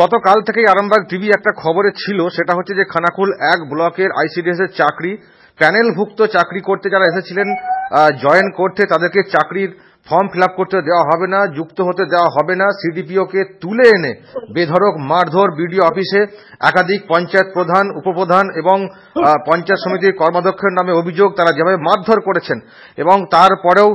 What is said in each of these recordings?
গতকাল থেকেই আরামবাগ টিভি একটা খবরে ছিল সেটা হচ্ছে যে খানাকুল এক ব্লকের আইসিডিএস এর চাকরি প্যানেলভুক্ত চাকরি করতে যারা এসেছিলেন জয়েন করতে তাদেরকে চাকরির ফর্ম ফিল করতে দেওয়া হবে না যুক্ত হতে দেওয়া হবে না সিডিপিওকে তুলে এনে বেধরক মারধর বিডিও অফিসে একাধিক পঞ্চায়েত প্রধান উপপ্রধান এবং পঞ্চায়েত সমিতির কর্মাধ্যক্ষের নামে অভিযোগ তারা যেভাবে মারধর করেছেন এবং তারপরেও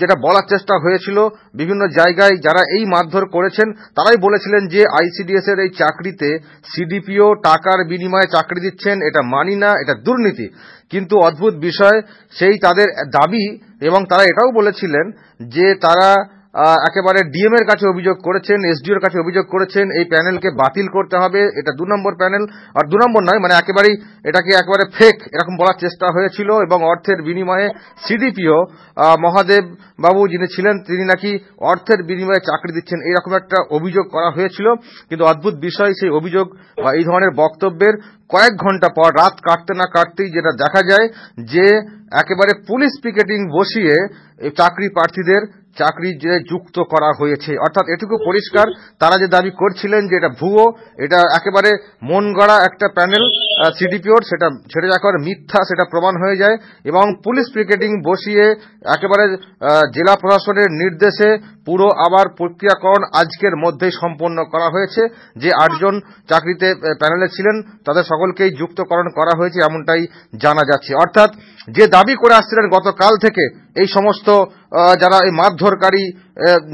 যেটা বলার চেষ্টা হয়েছিল বিভিন্ন জায়গায় যারা এই মারধর করেছেন তারাই বলেছিলেন যে আইসিডিএস এর এই চাকরিতে সিডিপিও টাকার বিনিময়ে চাকরি দিচ্ছেন এটা মানি না এটা দুর্নীতি কিন্তু অদ্ভুত বিষয় সেই তাদের দাবি এবং তারা এটাও বলেছিলেন যে তারা একেবারে ডিএম এর কাছে অভিযোগ করেছেন এসডিওর কাছে অভিযোগ করেছেন এই প্যানেলকে বাতিল করতে হবে এটা দু নম্বর প্যানেল আর দু নম্বর নয় মানে একেবারেই এটাকে একেবারে ফেক এরকম বলার চেষ্টা হয়েছিল এবং অর্থের বিনিময়ে সিডিপিও মহাদেব বাবু যিনি ছিলেন তিনি নাকি অর্থের বিনিময়ে চাকরি দিচ্ছেন এরকম একটা অভিযোগ করা হয়েছিল কিন্তু অদ্ভুত বিষয় সেই অভিযোগ বা এই ধরনের বক্তব্যের কয়েক ঘন্টা পর রাত কাটতে না কাটতেই যেটা দেখা যায় যে একেবারে পুলিশ পিকেটিং বসিয়ে চাকরি প্রার্থীদের চাকরি যে যুক্ত করা হয়েছে অর্থাৎ এটুকু পরিষ্কার তারা যে দাবি করছিলেন যে এটা ভুয়ো এটা একেবারে মন গড়া একটা প্যানেল সিডিপিওর সেটা সেটা যাওয়ার মিথ্যা সেটা প্রমাণ হয়ে যায় এবং পুলিশ পিকেটিং বসিয়ে একেবারে জেলা প্রশাসনের নির্দেশে পুরো আবার প্রক্রিয়াকরণ আজকের মধ্যেই সম্পন্ন করা হয়েছে যে আটজন চাকরিতে প্যানেলে ছিলেন তাদের সকলকেই যুক্তকরণ করা হয়েছে এমনটাই জানা যাচ্ছে অর্থাৎ যে দাবি করে আসছিলেন গতকাল থেকে এই সমস্ত যারা এই মারধরকারী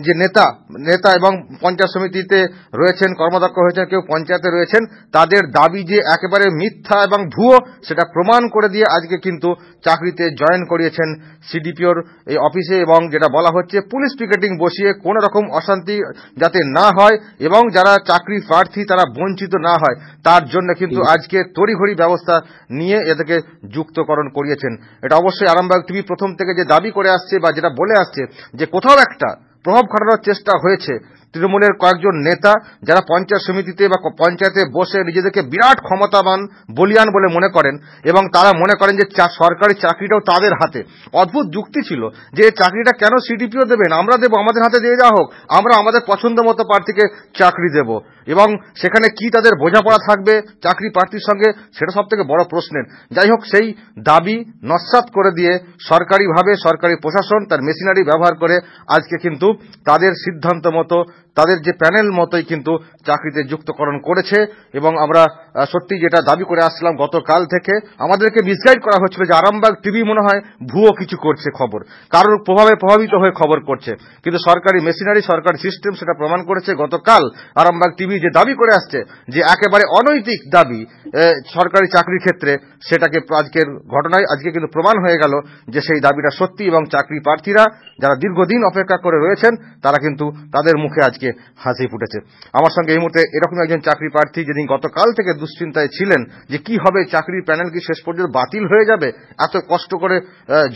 যে নেতা নেতা এবং পঞ্চায়েত সমিতিতে রয়েছেন কর্মদক্ষ হয়েছেন কেউ পঞ্চায়েতে রয়েছেন তাদের দাবি যে একেবারে মিথ্যা এবং ভুয়ো সেটা প্রমাণ করে দিয়ে আজকে কিন্তু চাকরিতে জয়েন করিয়েছেন সিডিপিওর এই অফিসে এবং যেটা বলা হচ্ছে পুলিশ পিকেটিং বসিয়ে কোন রকম অশান্তি যাতে না হয় এবং যারা চাকরি প্রার্থী তারা বঞ্চিত না হয় তার জন্য কিন্তু আজকে তড়িঘড়ি ব্যবস্থা নিয়ে এদেরকে যুক্তকরণ করিয়েছেন এটা অবশ্যই আরামবাগ টিভি প্রথম থেকে যে দাবি করে আসছে বা যেটা বলে আসছে যে কোথাও একটা প্রভাব খাটানোর চেষ্টা হয়েছে তৃণমূলের কয়েকজন নেতা যারা পঞ্চায়েত সমিতিতে বা পঞ্চায়েতে বসে নিজেদেরকে বিরাট ক্ষমতাবান বলিয়ান বলে মনে করেন এবং তারা মনে করেন যে সরকারি চাকরিটাও তাদের হাতে অদ্ভুত যুক্তি ছিল যে চাকরিটা কেন সিডিপিও দেবেন আমরা দেবো আমাদের হাতে দিয়ে দেওয়া হোক আমরা আমাদের পছন্দ মতো প্রার্থীকে চাকরি দেব এবং সেখানে কি তাদের বোঝাপড়া থাকবে চাকরি প্রার্থীর সঙ্গে সেটা সব থেকে বড় প্রশ্নের যাই হোক সেই দাবি নস্বাত করে দিয়ে সরকারিভাবে সরকারি প্রশাসন তার মেশিনারি ব্যবহার করে আজকে কিন্তু তাদের সিদ্ধান্ত মতো তাদের যে প্যানেল মতোই কিন্তু চাকরিতে যুক্তকরণ করেছে এবং আমরা সত্যি যেটা দাবি করে আসলাম গতকাল থেকে আমাদেরকে মিসগাইড করা হচ্ছিল যে আরামবাগ টিভি মনে হয় ভুয়ো কিছু করছে খবর কারোর প্রভাবে প্রভাবিত হয়ে খবর করছে কিন্তু সরকারি মেশিনারি সরকারি সিস্টেম সেটা প্রমাণ করেছে গতকাল আরামবাগ টিভি যে দাবি করে আসছে যে একেবারে অনৈতিক দাবি সরকারি চাকরির ক্ষেত্রে সেটাকে আজকের ঘটনায় আজকে কিন্তু প্রমাণ হয়ে গেল যে সেই দাবিটা সত্যি এবং চাকরি প্রার্থীরা যারা দীর্ঘদিন অপেক্ষা করে রয়েছেন তারা কিন্তু তাদের মুখে আজকে হাসি ফুটেছে আমার সঙ্গে এই মুহূর্তে এরকম একজন চাকরি প্রার্থী যেদিন গতকাল থেকে দুশ্চিন্তায় ছিলেন যে কি হবে চাকরির প্যানেল কি শেষ পর্যন্ত বাতিল হয়ে যাবে এত কষ্ট করে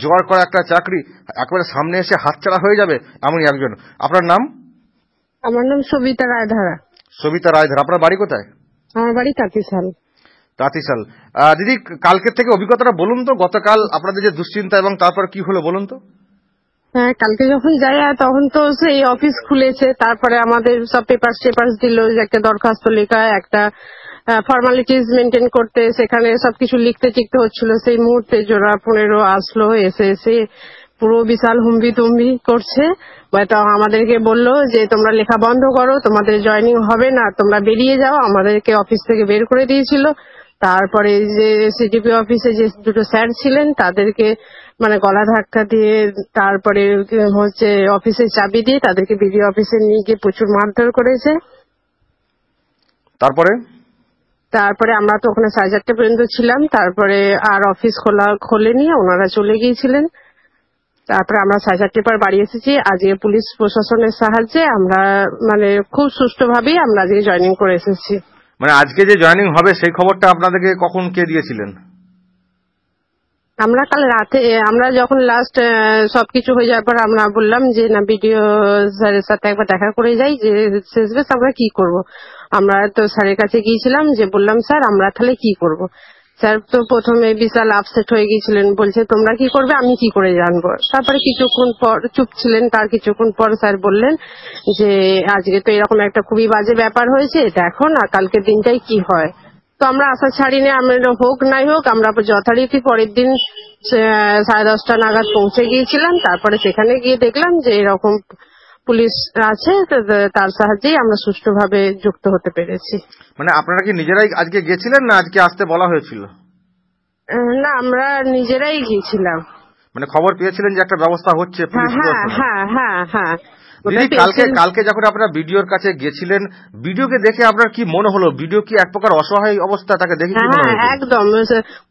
জোগাড় করা একটা চাকরি একবারে সামনে এসে হাতছাড়া হয়ে যাবে এমনই একজন আপনার নাম আমার নাম সবিতা রায়ধারা সবিতা রায়ধারা আপনার বাড়ি কোথায় আমার বাড়ি তাঁতিশাল তাঁতিশাল দিদি কালকের থেকে অভিজ্ঞতাটা বলুন তো গতকাল আপনাদের যে দুশ্চিন্তা এবং তারপর কি হলো বলুন তো হ্যাঁ কালকে যখন যাই তখন তো সেই অফিস খুলেছে তারপরে আমাদের সব পেপার টেপার্স দিল একটা দরখাস্ত লেখা একটা ফর্মালিটিস মেনটেন করতে সেখানে সবকিছু লিখতে টিখতে হচ্ছিল সেই মুহূর্তে জোড়া পনেরো আসলো এসে এসে পুরো বিশাল হুম্বি তুম্বি করছে আমাদেরকে বলল যে তোমরা লেখা বন্ধ করো তোমাদের জয়নিং হবে না তোমরা বেরিয়ে যাও আমাদেরকে অফিস থেকে বের করে দিয়েছিল তারপরে যে সিডিপি অফিসে যে দুটো স্যার ছিলেন তাদেরকে মানে গলা ধাক্কা দিয়ে তারপরে হচ্ছে অফিসের চাবি দিয়ে তাদেরকে বিডিও অফিসে নিয়ে গিয়ে প্রচুর মারধর করেছে তারপরে তারপরে আমরা তো ওখানে সাড়ে চারটে পর্যন্ত ছিলাম তারপরে আর অফিস খোলা খোলে নিয়ে ওনারা চলে গিয়েছিলেন তারপরে আমরা সাড়ে চারটে পর বাড়ি এসেছি আজকে পুলিশ প্রশাসনের সাহায্যে আমরা মানে খুব সুষ্ঠুভাবেই আমরা আজকে জয়নিং করে এসেছি মানে আজকে যে জয়নিং হবে সেই খবরটা আপনাদেরকে কখন কে দিয়েছিলেন আমরা কাল রাতে আমরা যখন লাস্ট সবকিছু হয়ে যাওয়ার পর আমরা বললাম যে না বিডিও স্যারের সাথে একবার দেখা করে যাই যে শেষবেশ আমরা কি করব আমরা তো স্যারের কাছে গিয়েছিলাম যে বললাম স্যার আমরা তাহলে কি করব স্যার তো প্রথমে বিশাল আপসেট হয়ে গিয়েছিলেন বলছে তোমরা কি করবে আমি কি করে জানবো তারপরে কিছুক্ষণ পর চুপ ছিলেন তার কিছুক্ষণ পর স্যার বললেন যে আজকে তো এরকম একটা খুবই বাজে ব্যাপার হয়েছে দেখো না কালকের দিনটাই কি হয় তো আমরা আশা ছাড়িনি আমরা হোক নাই হোক আমরা যথারীতি পরের দিন সাড়ে দশটা নাগাদ পৌঁছে গিয়েছিলাম তারপরে সেখানে গিয়ে দেখলাম যে এরকম পুলিশ আছে তার সাহায্যেই আমরা সুষ্ঠুভাবে যুক্ত হতে পেরেছি মানে আপনারা কি নিজেরাই আজকে গেছিলেন না আজকে আসতে বলা হয়েছিল না আমরা নিজেরাই গিয়েছিলাম মানে খবর পেয়েছিলেন যে একটা ব্যবস্থা হচ্ছে হ্যাঁ হ্যাঁ হ্যাঁ হ্যাঁ কালকে কালকে যখন আপনারা ভিডিওর কাছে গেছিলেন ভিডিওকে দেখে আপনার কি মনে হলো ভিডিও কি এক প্রকার অসহায় অবস্থা তাকে দেখে হ্যাঁ, একদম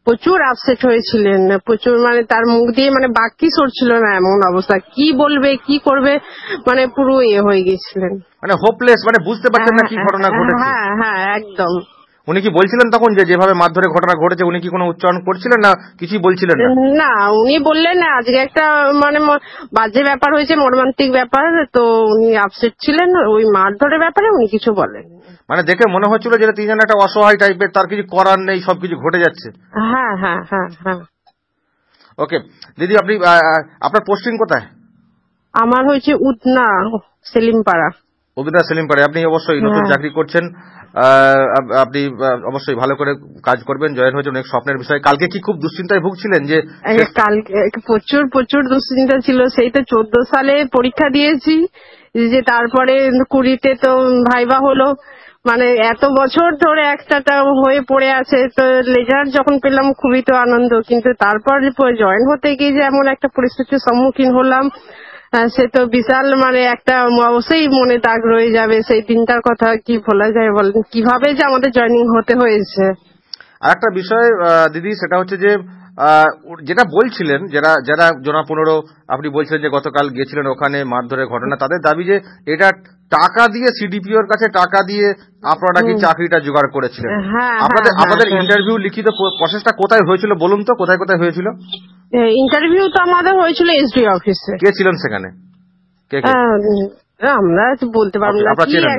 প্রচুর আপসেট হয়েছিলেন প্রচুর মানে তার মুখ দিয়ে মানে বাক্যি সরছিল না এমন অবস্থা কি বলবে কি করবে মানে পুরো ইয়ে হয়ে গেছিলেন মানে হোপলেস মানে বুঝতে পারছেন না হ্যাঁ, কি ঘটনা হ্যাঁ, ঘটেছে হ্যাঁ হ্যাঁ একদম উনি কি বলছিলেন তখন যে যেভাবে ধরে ঘটনা ঘটেছে উনি কি কোনো উচ্চারণ করছিলেন না কিছুই বলছিলেন না না উনি বললেন না আজকে একটা মানে বাজে ব্যাপার হয়েছে মর্মান্তিক ব্যাপার তো উনি আপসেট ছিলেন ওই মারধরের ব্যাপারে উনি কিছু বলেন মানে দেখে মনে হচ্ছিল যে তিনজন একটা অসহায় টাইপের তার কিছু করার নেই সবকিছু ঘটে যাচ্ছে হ্যাঁ হ্যাঁ হ্যাঁ হ্যাঁ ওকে দিদি আপনি আপনার পোস্টিং কোথায় আমার হয়েছে উদনা সেলিমপাড়া উদনা সেলিমপাড়া আপনি অবশ্যই নতুন হ্যাঁ। চাকরি করছেন আপনি অবশ্যই ভালো করে কাজ করবেন জয়েন হয়েছে অনেক স্বপ্নের বিষয় কালকে কি খুব দুশ্চিন্তায় ভুগছিলেন যে কালকে প্রচুর প্রচুর দুশ্চিন্তা ছিল সেইটা চোদ্দ সালে পরীক্ষা দিয়েছি যে তারপরে কুড়িতে তো ভাইবা হলো মানে এত বছর ধরে একটা হয়ে পড়ে আছে তো রেজাল্ট যখন পেলাম খুবই তো আনন্দ কিন্তু তারপর জয়েন হতে গিয়ে যে এমন একটা পরিস্থিতির সম্মুখীন হলাম হ্যাঁ, সে তো বিশাল মানে একটা অবশ্যই মনে দাগ রয়ে যাবে সেই দিনটার কথা কি বলা যায় বলেন কিভাবে যে আমাদের জয়নিং হতে হয়েছে আর একটা বিষয় দিদি সেটা হচ্ছে যে যেটা বলছিলেন যারা যারা জনা পনেরো আপনি বলছিলেন যে গতকাল গেছিলেন ওখানে মারধরের ঘটনা তাদের দাবি যে এটা টাকা দিয়ে সিডিপিওর কাছে টাকা দিয়ে আপনারা কি চাকরিটা জোগাড় করেছিলেন হ্যাঁ, হ্যাঁ, হ্যাঁ, আপনাদের আমাদের ইন্টারভিউ লিখিত প্রসেসটা কোথায় হয়েছিল বলুন তো কোথায় কোথায় হয়েছিল ইন্টারভিউ তো আমাদের হয়েছিল এসডি অফিসে কে ছিলেন সেখানে আমরা বলতে পারবো না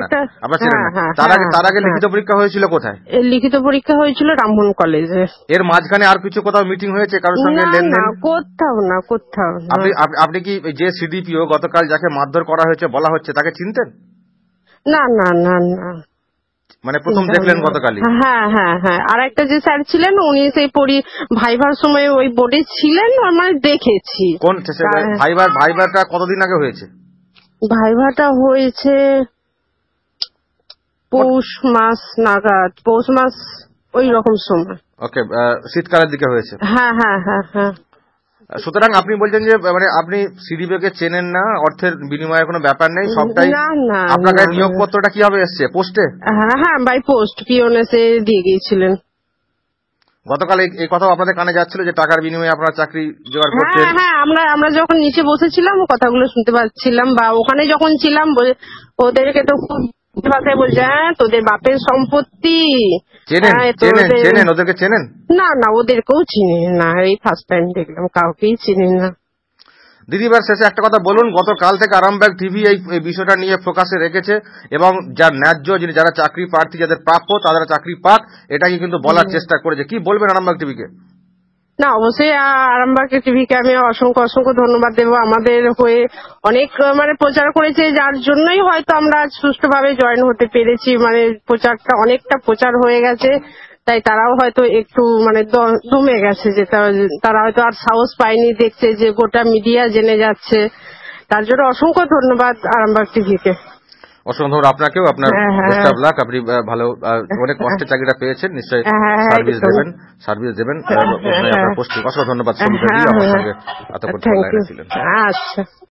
হ্যাঁ, হ্যাঁ, তার আগে হ্যাঁ, লিখিত পরীক্ষা হয়েছিল কোথায় লিখিত পরীক্ষা হয়েছিল রামমোহন কলেজে এর মাঝখানে আর কিছু কোথাও মিটিং হয়েছে কারোর সঙ্গে লেনদেন কোথাও না কোথাও আপনি কি যে সিডিপিও গতকাল যাকে মারধর করা হয়েছে বলা হচ্ছে তাকে চিনতেন না না না না মানে প্রথম দেখলেন গতকালই হ্যাঁ হ্যাঁ হ্যাঁ আর একটা যে স্যার ছিলেন উনি সেই পরি ভাইভার সময় ওই বোর্ডে ছিলেন মানে দেখেছি কোন ভাইভার ভাইভারটা কতদিন আগে হয়েছে ভাইভাটা হয়েছে পৌষ মাস নাগাদ পৌষ মাস ওই রকম সময় ওকে শীতকালের দিকে হয়েছে হ্যাঁ হ্যাঁ হ্যাঁ হ্যাঁ সুতরাং আপনি বলছেন যে মানে আপনি বেগে চেনেন না অর্থের বিনিময়ে কোনো ব্যাপার নেই সবটাই আপনার নিয়োগপত্রটা কিভাবে এসছে পোস্টে হ্যাঁ হ্যাঁ বাই পোস্ট পিওনেসে দিয়ে গিয়েছিলেন গতকাল এই কথা আপনাদের কানে যাচ্ছিল যে টাকার বিনিময়ে আপনারা চাকরি জোগাড় হ্যাঁ, করছেন হ্যাঁ হ্যাঁ আমরা আমরা যখন নিচে বসেছিলাম কথাগুলো শুনতে পাচ্ছিলাম বা ওখানে যখন ছিলাম ওদেরকে তো খুব ভাষায় বলছে হ্যাঁ তোদের বাপের সম্পত্তি চেনেন হ্যাঁ, চেনেন চেনেন ওদেরকে চেনেন না না ওদেরকেও চিনি না এই ফার্স্ট টাইম দেখলাম কাউকেই চিনি না দিদিবার শেষে একটা কথা বলুন গতকাল থেকে আরামবাগ টিভি এই বিষয়টা নিয়ে ফোকাসে রেখেছে এবং যার ন্যায্য যিনি যারা চাকরি প্রার্থী যাদের প্রাপ্য তারা চাকরি পাক এটাকে কিন্তু বলার চেষ্টা করেছে কি বলবেন আরামবাগ টিভিকে না অবশ্যই আরামবাগ টিভিকে আমি অসংখ্য অসংখ্য ধন্যবাদ দেব আমাদের হয়ে অনেক মানে প্রচার করেছে যার জন্যই হয়তো আমরা সুষ্ঠুভাবে জয়েন হতে পেরেছি মানে প্রচারটা অনেকটা প্রচার হয়ে গেছে তাই তারাও হয়তো একটু মানে দমে গেছে যে তারা হয়তো আর সাহস পায়নি দেখছে যে গোটা মিডিয়া জেনে যাচ্ছে তার জন্য অসংখ্য ধন্যবাদ আরামবাগ টিভিকে অসংখ্য আপনাকেও আপনার হ্যাঁ, হ্যাঁ, হ্যাঁ। আপনি ভালো অনেক কষ্টে চাকরিটা পেয়েছেন নিশ্চয়ই সার্ভিস দেবেন সার্ভিস দেবেন অসংখ্য ধন্যবাদ সঙ্গে এত ছিলেন